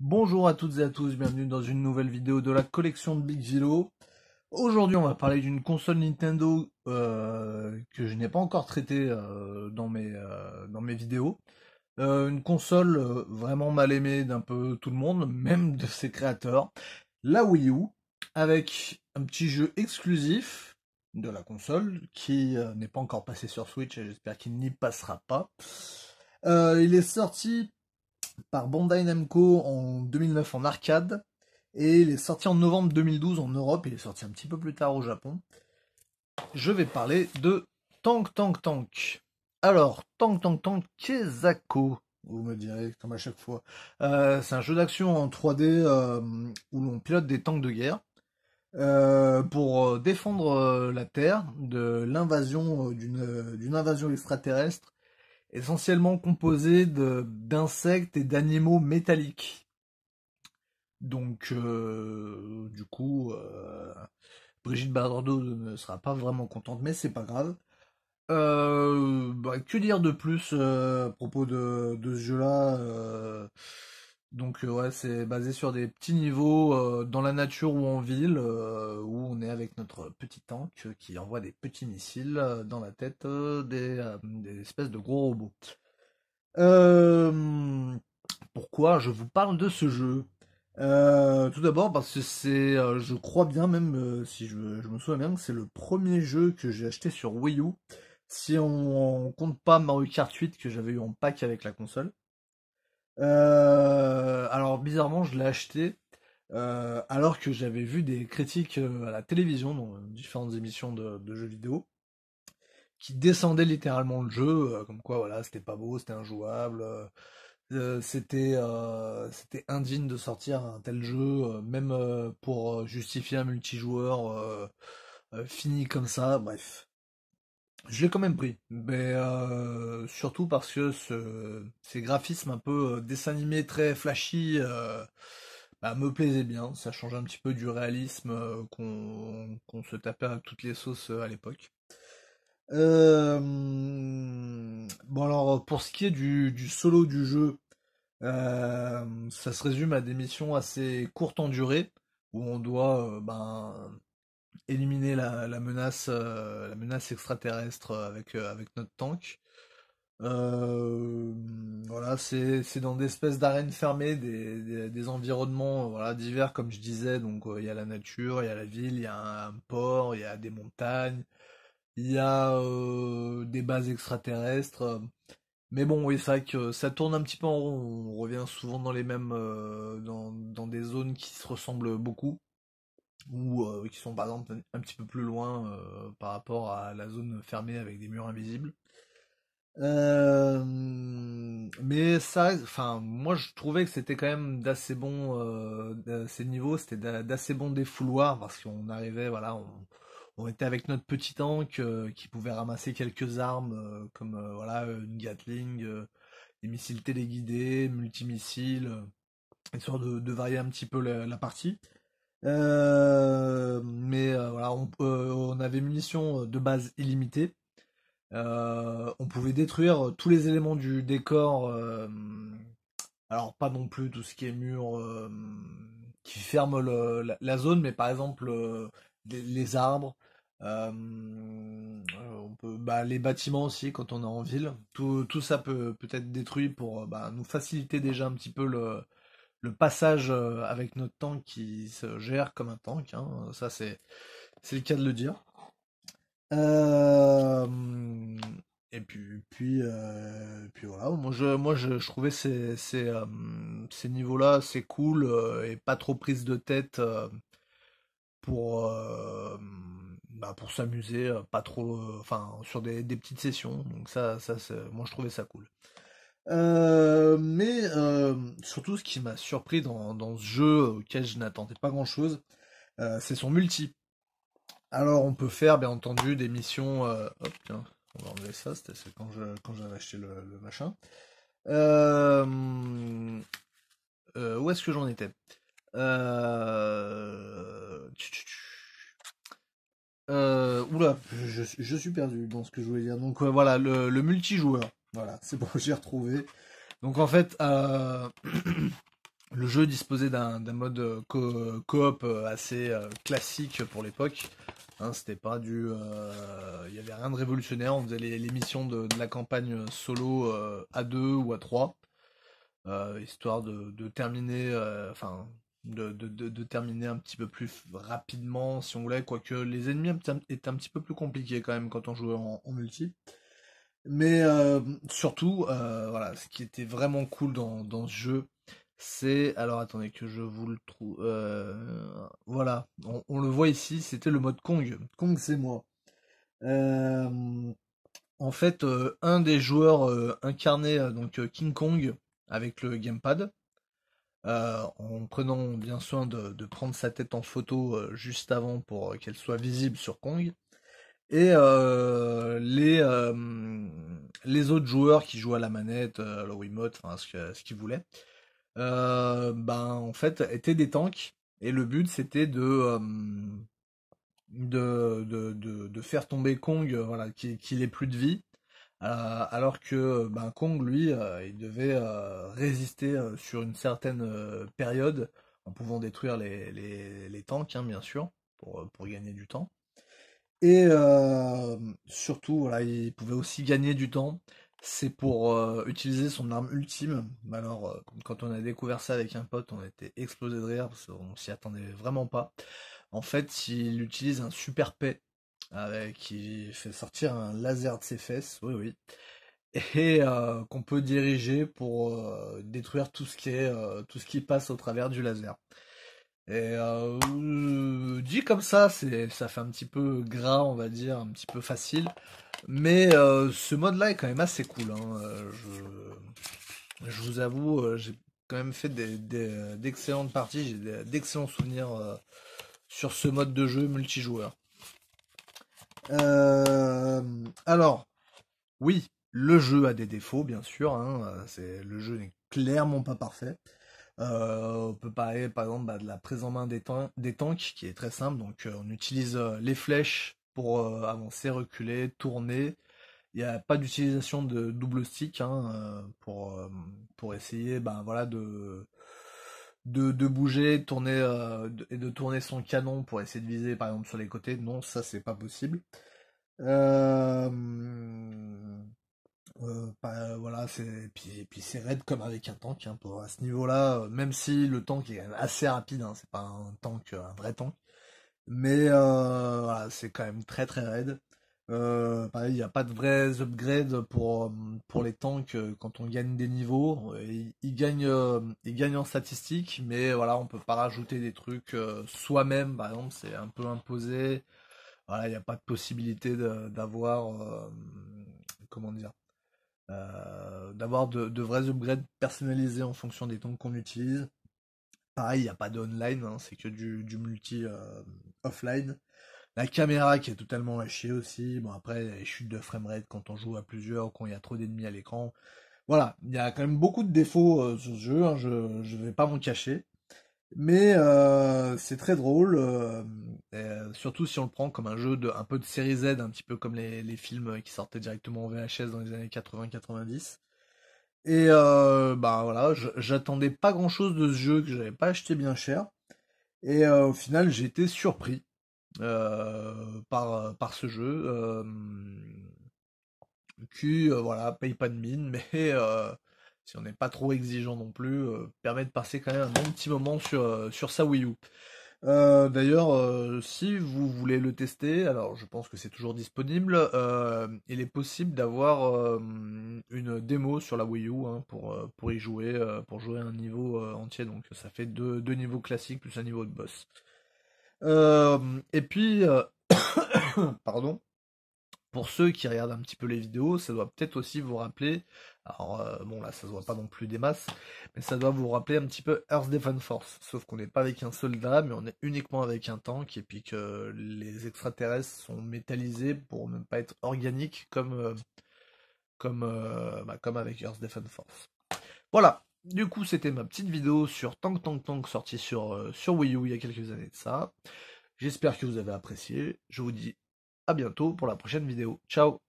Bonjour à toutes et à tous, bienvenue dans une nouvelle vidéo de la collection de Big Zillow. Aujourd'hui on va parler d'une console Nintendo euh, que je n'ai pas encore traitée euh, dans, mes, euh, dans mes vidéos. une console vraiment mal aimée d'un peu tout le monde, même de ses créateurs. La Wii U, avec un petit jeu exclusif de la console qui n'est pas encore passé sur Switch et j'espère qu'il n'y passera pas. il est sorti par Bandai Namco en 2009 en arcade, et il est sorti en novembre 2012 en Europe, il est sorti un petit peu plus tard au Japon. Je vais parler de Tank Tank Tank. Alors, Tank Tank Tank Kezako, vous me direz comme à chaque fois. Euh, c'est un jeu d'action en 3D euh, où l'on pilote des tanks de guerre euh, pour défendre la Terre de l'invasion d'une invasion extraterrestre essentiellement composé d'insectes et d'animaux métalliques. Donc, euh, du coup, euh, Brigitte Bardot ne sera pas vraiment contente, mais c'est pas grave. Euh, bah, que dire de plus euh, à propos de, de ce jeu-là donc euh, ouais, c'est basé sur des petits niveaux euh, dans la nature ou en ville, euh, où on est avec notre petit tank qui envoie des petits missiles dans la tête des, espèces de gros robots. pourquoi je vous parle de ce jeu Tout d'abord parce que c'est, je crois bien même, si je, me souviens bien, que c'est le premier jeu que j'ai acheté sur Wii U, si on, on compte pas Mario Kart 8 que j'avais eu en pack avec la console. Euh, alors bizarrement, je l'ai acheté euh, alors que j'avais vu des critiques euh, à la télévision, dans différentes émissions de, jeux vidéo, qui descendaient littéralement le jeu, comme quoi voilà, c'était pas beau, c'était injouable. c'était indigne de sortir un tel jeu, même pour justifier un multijoueur fini comme ça. Bref, je l'ai quand même pris, surtout parce que ces graphismes un peu euh, dessin animé très flashy euh, bah, me plaisaient bien. Ça change un petit peu du réalisme euh, qu'on se tapait à toutes les sauces à l'époque. bon alors pour ce qui est du, du solo du jeu, ça se résume à des missions assez courtes en durée où on doit ben, éliminer la, la menace, la menace extraterrestre avec, avec notre tank. Euh, voilà, c'est dans des espèces d'arènes fermées, des, des, environnements euh, voilà, divers, comme je disais. Donc, euh, il y a la nature, il y a la ville, il y a un, port, il y a des montagnes, il y a des bases extraterrestres. Mais bon, oui, c'est vrai que ça tourne un petit peu en rond. On revient souvent dans les mêmes, dans, dans, des zones qui se ressemblent beaucoup, ou qui sont par exemple un petit peu plus loin par rapport à la zone fermée avec des murs invisibles. Euh, mais ça, enfin, moi je trouvais que c'était quand même d'assez bon ces euh, niveaux, c'était d'assez bon des parce qu'on arrivait, voilà, on, on, était avec notre petit tank euh, qui pouvait ramasser quelques armes comme voilà une Gatling, des missiles téléguidés, multimissiles, histoire de, de varier un petit peu la, partie. mais voilà, on, on avait munitions de base illimitées euh, on pouvait détruire tous les éléments du décor. Euh, alors pas non plus tout ce qui est mur euh, qui ferme la, zone, mais par exemple les, arbres, bah, les bâtiments aussi quand on est en ville. Tout, ça peut, peut être détruit pour bah, nous faciliter déjà un petit peu le, passage avec notre tank qui se gère comme un tank. Hein. Ça c'est le cas de le dire. Euh, et puis, puis, euh, puis voilà. Moi, je, moi, je, trouvais ces, ces, euh, ces niveaux-là, c'est cool et pas trop prise de tête pour bah pour s'amuser, pas trop, enfin sur des, des, petites sessions. Donc ça, ça, moi je trouvais ça cool. mais surtout, ce qui m'a surpris dans, dans, ce jeu auquel je n'attendais pas grand chose, c'est son multi. Alors, on peut faire, bien entendu, des missions... Euh, hop, tiens, on va enlever ça, c'était quand j'avais acheté le, machin. Euh, euh, où est-ce que j'en étais Oula, je, je, suis perdu dans ce que je voulais dire. Donc voilà, le, multijoueur. Voilà, c'est bon, j'ai retrouvé. Donc en fait, le jeu disposait d'un mode coop assez classique pour l'époque Hein, c'était pas du, euh, il y avait rien de révolutionnaire. On faisait les de, de, la campagne solo euh, à deux ou à trois, euh, histoire de, terminer, enfin, de, terminer un petit peu plus rapidement, si on voulait. Quoique les ennemis étaient un petit peu plus compliqués quand même quand on jouait en, multi. Mais surtout, voilà, ce qui était vraiment cool dans, dans ce jeu, c'est alors attendez que je vous le trouve. Euh, voilà, on, le voit ici. C'était le mode Kong. Kong, c'est moi. Euh, en fait, euh, un des joueurs incarnait donc King Kong avec le gamepad, en prenant bien soin de, de, prendre sa tête en photo juste avant pour qu'elle soit visible sur Kong. Et les les autres joueurs qui jouent à la manette, à remote, enfin ce qu'ils voulaient. Euh, ben, en fait, étaient des tanks. Et le but, c'était de, de, de, faire tomber Kong, voilà, qu'il ait plus de vie. Euh, alors que ben, Kong, lui, euh, il devait résister sur une certaine période en pouvant détruire les, les, tanks, hein, bien sûr, pour, pour gagner du temps. Et surtout, voilà, il pouvait aussi gagner du temps c'est pour euh, utiliser son arme ultime. Alors, euh, quand on a découvert ça avec un pote, on était explosé de rire parce qu'on s'y attendait vraiment pas. En fait, il utilise un super P avec, qui fait sortir un laser de ses fesses. Oui, oui. Et euh, qu'on peut diriger pour détruire tout ce, qui est, tout ce qui passe au travers du laser. Et dit comme ça, ça fait un petit peu gras, on va dire, un petit peu facile. Mais euh, ce mode-là est quand même assez cool. Hein. Euh, je, vous avoue, euh, j'ai quand même fait d'excellentes parties, j'ai d'excellents souvenirs sur ce mode de jeu multijoueur. alors, oui, le jeu a des défauts, bien sûr. Hein, le jeu n'est clairement pas parfait. on peut parler par exemple bah, de la prise en main des, tanks qui est très simple. Donc on utilise les flèches pour euh, avancer, reculer, tourner. Il n'y a pas d'utilisation de double stick hein, euh, pour, euh, pour essayer ben, voilà, de, de, bouger, tourner et de tourner son canon pour essayer de viser par exemple sur les côtés. Non, ça c'est pas possible. Ben, voilà, c'est puis, c'est raide comme avec un tank. Hein, à ce niveau-là, même si le tank est assez rapide, hein, c'est pas un tank, un vrai tank. Mais euh, c'est quand même très très raide. Euh, il n'y a pas de vrais upgrades pour, euh, pour les tanks quand on gagne des niveaux. Ils, gagnent, ils gagnent en statistiques, mais voilà, on peut pas rajouter des trucs soi-même, par exemple, c'est un peu imposé. Voilà, il n'y a pas de possibilité d'avoir, comment dire, d'avoir de, vrais upgrades personnalisés en fonction des tanks qu'on utilise. Pareil, il n'y a pas d'online, online hein, c'est que du, du multi, offline. La caméra qui est totalement à chier aussi. Bon, après, les chutes de framerate quand on joue à plusieurs, quand il y a trop d'ennemis à l'écran. Voilà, il y a quand même beaucoup de défauts euh, sur ce jeu, hein. je ne vais pas m'en cacher. Mais euh, c'est très drôle, euh, surtout si on le prend comme un jeu de un peu de série Z, un petit peu comme les, films qui sortaient directement en VHS dans les années 80-90. Et bah voilà, j'attendais pas grand chose de ce jeu que j'avais pas acheté bien cher. Et euh, au final, j'ai été surpris euh, par, euh, par ce jeu. qui, voilà, paye pas de mine, mais si on n'est pas trop exigeant non plus, permet de passer quand même un bon petit moment sur, sur sa Wii U. Euh, d'ailleurs, euh, si vous voulez le tester, alors je pense que c'est toujours disponible, euh, il est possible d'avoir une démo sur la Wii U hein, pour, pour y jouer, pour jouer un niveau entier. Donc ça fait deux, niveaux classiques plus un niveau de boss. et puis, pardon pour ceux qui regardent un petit peu les vidéos, ça doit peut-être aussi vous rappeler, alors euh, bon là ça se voit pas non plus des masses, mais ça doit vous rappeler un petit peu Earth Defense Force, sauf qu'on n'est pas avec un soldat, mais on est uniquement avec un tank, et puis que les extraterrestres sont métallisés pour ne pas être organiques comme, euh, comme, euh, bah, comme avec Earth Defense Force. Voilà, du coup c'était ma petite vidéo sur Tank Tank Tank sortie sur, sur Wii U il y a quelques années de ça. J'espère que vous avez apprécié, je vous dis a bientôt pour la prochaine vidéo. Ciao